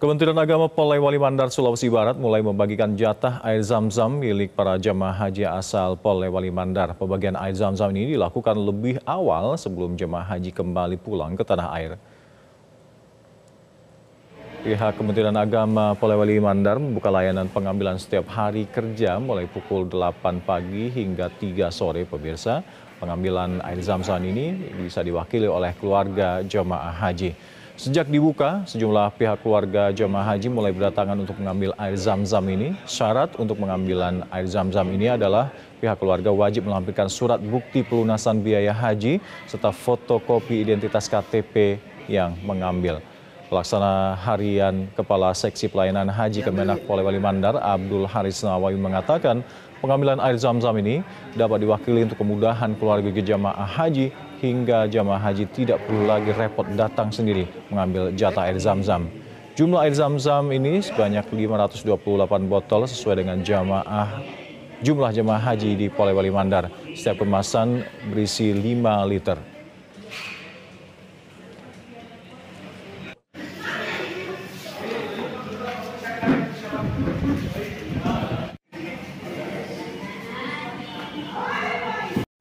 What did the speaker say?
Kementerian Agama Polewali Mandar Sulawesi Barat mulai membagikan jatah air zam-zam milik para jemaah haji asal Polewali Mandar. Pembagian air zam-zam ini dilakukan lebih awal sebelum jemaah haji kembali pulang ke tanah air. Pihak Kementerian Agama Polewali Mandar membuka layanan pengambilan setiap hari kerja mulai pukul 8 pagi hingga 3 sore pemirsa. Pengambilan air zam-zam ini bisa diwakili oleh keluarga jemaah haji. Sejak dibuka, sejumlah pihak keluarga jemaah haji mulai berdatangan untuk mengambil air zam-zam ini. Syarat untuk pengambilan air zam-zam ini adalah pihak keluarga wajib melampirkan surat bukti pelunasan biaya haji serta fotokopi identitas KTP yang mengambil. Pelaksana harian Kepala Seksi Pelayanan Haji ya, Kemenak Polewali Mandar Abdul Haris Nawawi mengatakan pengambilan air zam-zam ini dapat diwakili untuk kemudahan keluarga jemaah haji hingga jamaah haji tidak perlu lagi repot datang sendiri mengambil jatah air zam-zam. Jumlah air zam-zam ini sebanyak 528 botol sesuai dengan jamaah jumlah jemaah haji di Polewali Mandar. Setiap kemasan berisi 5 liter.